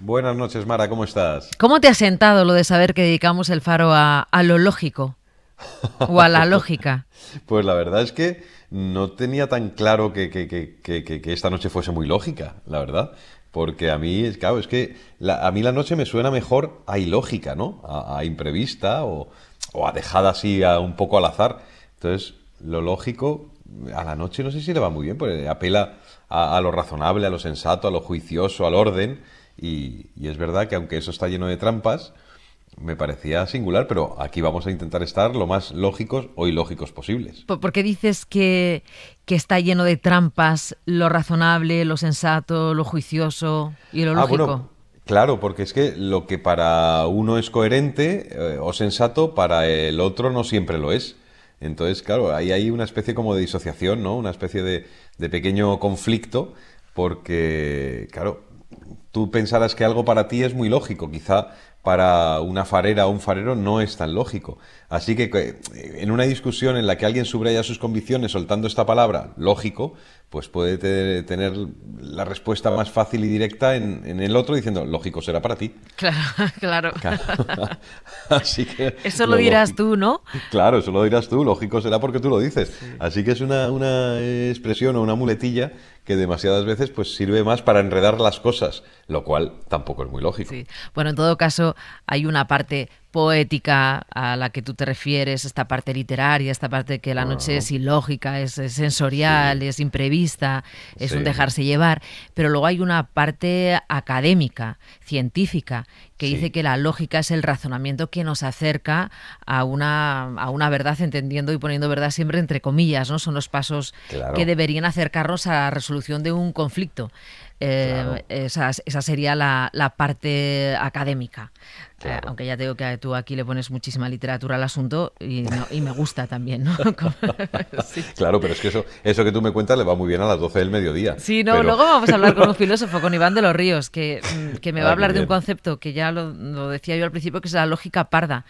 Buenas noches, Mara, ¿cómo estás? ¿Cómo te ha sentado lo de saber que dedicamos el faro a, lo lógico? o a la lógica. Pues la verdad es que no tenía tan claro que, esta noche fuese muy lógica, la verdad. Porque a mí, claro, es que a mí la noche me suena mejor a ilógica, ¿no? A, imprevista o, a dejada así a, un poco al azar. Entonces, lo lógico a la noche no sé si le va muy bien, porque apela a lo razonable, a lo sensato, a lo juicioso, al orden. Y, es verdad que aunque eso está lleno de trampas, me parecía singular, pero aquí vamos a intentar estar lo más lógicos o ilógicos posibles. ¿Por qué dices que, está lleno de trampas lo razonable, lo sensato, lo juicioso y lo ah, lógico? claro, porque es que lo que para uno es coherente eh, o sensato, para el otro no siempre lo es. Entonces, claro, ahí hay una especie como de disociación, ¿no? Una especie de, de pequeño conflicto, porque, claro, tú pensarás que algo para ti es muy lógico, quizá para una farera o un farero no es tan lógico. Así que eh, en una discusión en la que alguien subraya sus convicciones soltando esta palabra, lógico, pues puede tener la respuesta más fácil y directa en, el otro diciendo, lógico será para ti. Claro, claro. Así que... Eso lo, dirás tú, ¿no? Claro, eso lo dirás tú, lógico será porque tú lo dices. Así que es una, una expresión o una muletilla que demasiadas veces pues sirve más para enredar las cosas, lo cual tampoco es muy lógico. Bueno, en todo caso, hay una parte poética a la que tú te refieres, esta parte literaria, esta parte que la noche es ilógica, es, sensorial, es imprevista, es un dejarse llevar, pero luego hay una parte académica, científica, que dice que la lógica es el razonamiento que nos acerca a una, a una verdad, entendiendo y poniendo verdad siempre entre comillas, ¿no? Son los pasos que deberían acercarnos a la resolución de un conflicto. Eh, esa, sería la, la, parte académica. Eh, aunque ya te digo que tú aquí le pones muchísima literatura al asunto y, me gusta también, ¿no? Claro, pero es que eso, eso que tú me cuentas le va muy bien a las 12 del mediodía. Sí, no, luego vamos a hablar con un filósofo, con Iván de los Ríos, que, mm, me va a ah, hablar de un concepto que ya lo, decía yo al principio, que es la lógica parda.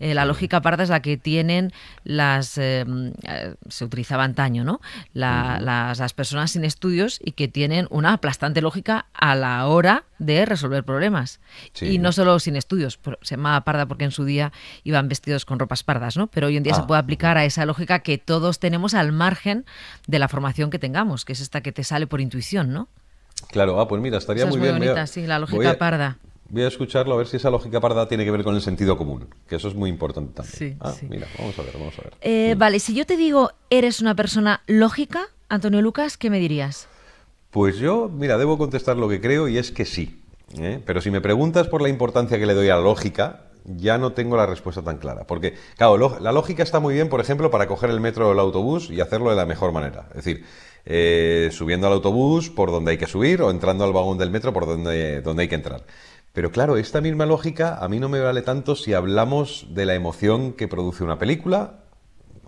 Eh, la mm. lógica parda es la que tienen las... Eh, mm, se utilizaba antaño, ¿no? las personas sin estudios y que tienen una aplastante lógica a la hora de resolver problemas. Y no solo sin estudios, se llamaba parda porque en su día iban vestidos con ropas pardas, ¿no? Pero hoy en día se ah. puede aplicar a esa lógica que todos tenemos al margen de la formación que tengamos, que es esta que te sale por intuición, ¿no? Claro, ah, pues mira, estaría muy, muy bien. Bonita, sí, la lógica parda voy a escucharlo a ver si esa lógica parda tiene que ver con el sentido común, que eso es muy importante también. Sí, ah, mira, vamos a ver, vamos a ver. Eh, mm. Vale, si yo te digo, eres una persona lógica, Antonio Lucas, ¿qué me dirías? Pues yo, mira, debo contestar lo que creo y es que sí. ¿eh? Pero si me preguntas por la importancia que le doy a la lógica, ya no tengo la respuesta tan clara. Porque, claro, la lógica está muy bien, por ejemplo, para coger el metro o el autobús y hacerlo de la mejor manera. Es decir, eh, subiendo al autobús por donde hay que subir o entrando al vagón del metro por donde hay que entrar. Pero claro, esta misma lógica a mí no me vale tanto si hablamos de la emoción que produce una película,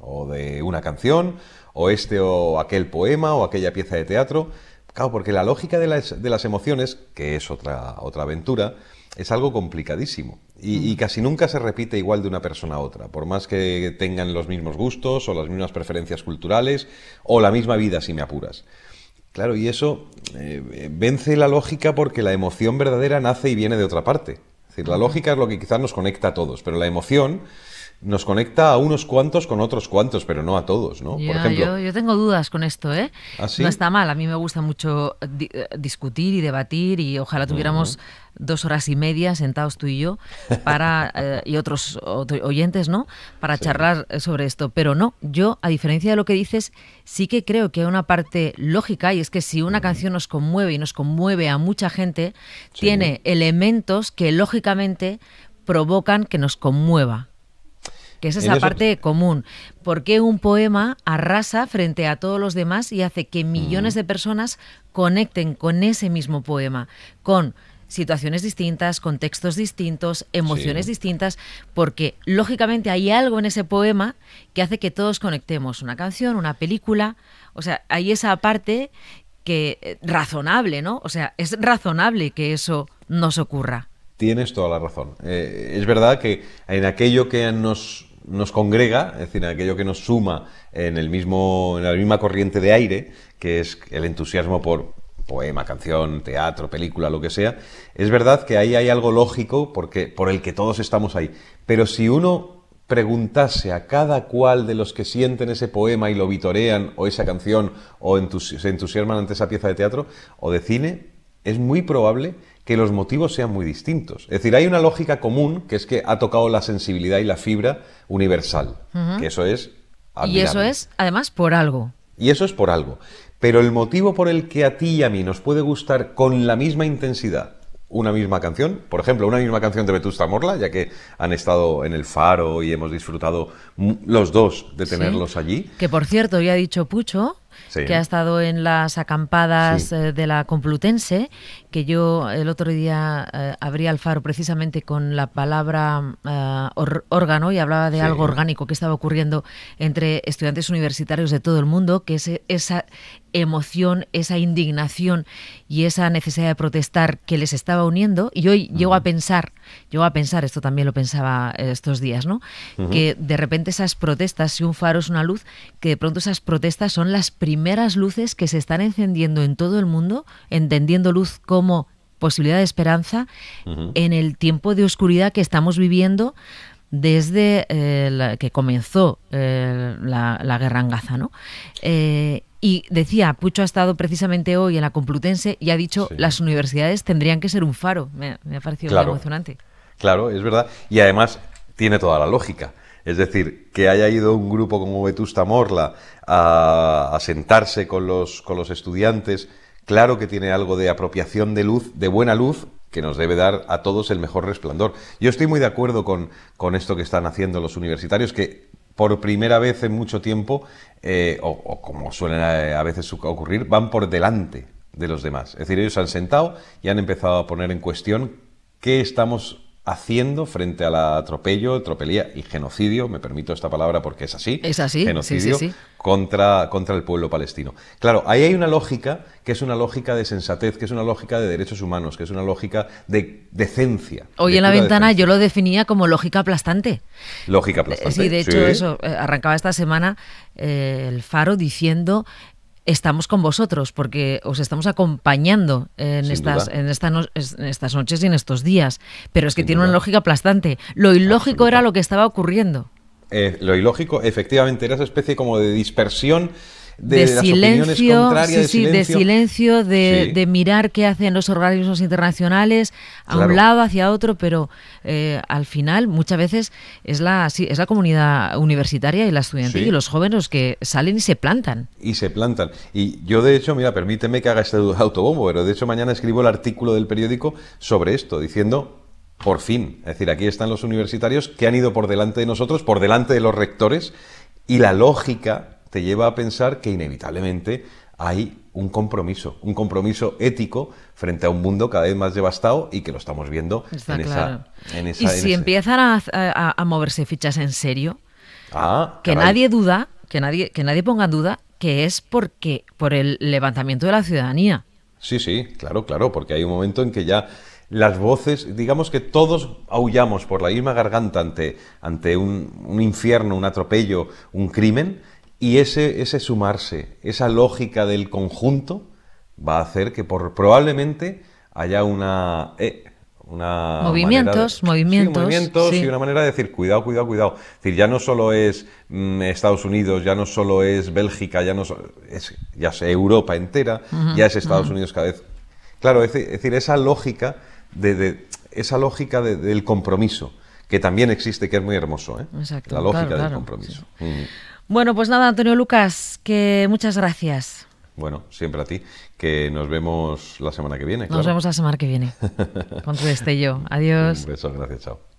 o de una canción, o este o aquel poema, o aquella pieza de teatro. Claro, porque la lógica de las, emociones, que es otra, otra aventura, es algo complicadísimo y, mm. casi nunca se repite igual de una persona a otra, por más que tengan los mismos gustos o las mismas preferencias culturales o la misma vida si me apuras. Claro, y eso eh, vence la lógica porque la emoción verdadera nace y viene de otra parte. Es decir, la lógica es lo que quizás nos conecta a todos, pero la emoción nos conecta a unos cuantos con otros cuantos, pero no a todos, ¿no? Yo, Por ejemplo, yo, tengo dudas con esto, ¿eh? ¿Ah, no está mal, a mí me gusta mucho eh, eh, discutir y debatir y ojalá tuviéramos dos horas y media sentados tú y yo para, eh, y otros oyentes, ¿no? Para charlar sobre esto, pero no, yo, a diferencia de lo que dices, sí que creo que hay una parte lógica y es que si una canción nos conmueve y nos conmueve a mucha gente, tiene elementos que lógicamente provocan que nos conmueva que es esa parte común. porque un poema arrasa frente a todos los demás y hace que millones mm. de personas conecten con ese mismo poema, con situaciones distintas, contextos distintos, emociones distintas, porque lógicamente hay algo en ese poema que hace que todos conectemos una canción, una película, o sea, hay esa parte que eh, razonable, ¿no? O sea, es razonable que eso nos ocurra. Tienes toda la razón. Eh, es verdad que en aquello que nos, nos congrega, es decir, en aquello que nos suma en, el mismo, en la misma corriente de aire, que es el entusiasmo por poema, canción, teatro, película, lo que sea, es verdad que ahí hay algo lógico porque, por el que todos estamos ahí. Pero si uno preguntase a cada cual de los que sienten ese poema y lo vitorean, o esa canción, o se entusiasman ante esa pieza de teatro o de cine, es muy probable que los motivos sean muy distintos. Es decir, hay una lógica común que es que ha tocado la sensibilidad y la fibra universal, que eso es... Y eso es, además, por algo. Y eso es por algo. Pero el motivo por el que a ti y a mí nos puede gustar con la misma intensidad una misma canción, por ejemplo, una misma canción de Vetusta Morla, ya que han estado en el faro y hemos disfrutado los dos de tenerlos allí. Que por cierto, ya ha dicho Pucho, que ha estado en las acampadas eh, de la Complutense que yo el otro día abría eh, abrí al faro precisamente con la palabra eh, órgano y hablaba de algo orgánico que estaba ocurriendo entre estudiantes universitarios de todo el mundo, que es eh, esa emoción, esa indignación y esa necesidad de protestar que les estaba uniendo. Y hoy llego a pensar, llego a pensar, esto también lo pensaba estos días, ¿no? Que de repente esas protestas, si un faro es una luz, que de pronto esas protestas son las primeras luces que se están encendiendo en todo el mundo, entendiendo luz como posibilidad de esperanza en el tiempo de oscuridad que estamos viviendo desde eh, que comenzó eh, la, guerra en Gaza, ¿no? Eh, y decía, Pucho ha estado precisamente hoy en la Complutense y ha dicho las universidades tendrían que ser un faro. Me, ha parecido emocionante. Claro, es verdad. Y además tiene toda la lógica. Es decir, que haya ido un grupo como Vetusta Morla a, sentarse con los estudiantes Claro que tiene algo de apropiación de luz, de buena luz, que nos debe dar a todos el mejor resplandor. Yo estoy muy de acuerdo con, con esto que están haciendo los universitarios, que por primera vez en mucho tiempo, eh, o, como suelen eh, a, veces ocurrir, van por delante de los demás. Es decir, ellos se han sentado y han empezado a poner en cuestión qué estamos haciendo frente al atropello, tropelía y genocidio, me permito esta palabra porque es así, es así, genocidio Contra, contra el pueblo palestino. Claro, ahí hay una lógica que es una lógica de sensatez, que es una lógica de derechos humanos, que es una lógica de decencia. Hoy en la ventana yo lo definía como lógica aplastante. Lógica eh, aplastante. Sí, de hecho eso, eh, arrancaba esta semana eh, el Faro diciendo estamos con vosotros porque os estamos acompañando en, estas, en, estas noches y en estos días. Pero es que tiene una lógica aplastante. Lo ilógico era lo que estaba ocurriendo. Eh, lo ilógico, efectivamente, era esa especie como de dispersión de, silencio, de silencio. de mirar qué hacen los organismos internacionales a un lado, hacia otro, pero eh, al final muchas veces es la, es la comunidad universitaria y la estudiantil y los jóvenes que salen y se plantan. Y se plantan. Y yo de hecho, mira, permíteme que haga este autobombo, pero de hecho mañana escribo el artículo del periódico sobre esto, diciendo por fin. Es decir, aquí están los universitarios que han ido por delante de nosotros, por delante de los rectores, y la lógica te lleva a pensar que inevitablemente hay un compromiso, un compromiso ético frente a un mundo cada vez más devastado y que lo estamos viendo en, esa, Y si empiezan a, moverse fichas en serio, ah, que nadie duda, que nadie, que nadie ponga duda que es porque por el levantamiento de la ciudadanía. Sí, sí, claro, claro, porque hay un momento en que ya las voces, digamos que todos aullamos por la misma garganta ante, un infierno, un atropello, un crimen, y ese, ese sumarse, esa lógica del conjunto, va a hacer que por, probablemente haya una... Eh, movimientos, movimientos, movimientos y una manera de decir cuidado, cuidado, cuidado. Es decir, ya no solo es mm, Estados Unidos, ya no solo es Bélgica, ya no es, ya es Europa entera, ya es Estados Unidos cada vez. Claro, es, decir, esa lógica de, esa lógica del compromiso que también existe, que es muy hermoso, ¿eh? la lógica del compromiso. Bueno, pues nada, Antonio Lucas, que muchas gracias. Bueno, siempre a ti, que nos vemos la semana que viene. Nos vemos la semana que viene, con tu destello. Adiós. Un beso, gracias, chao.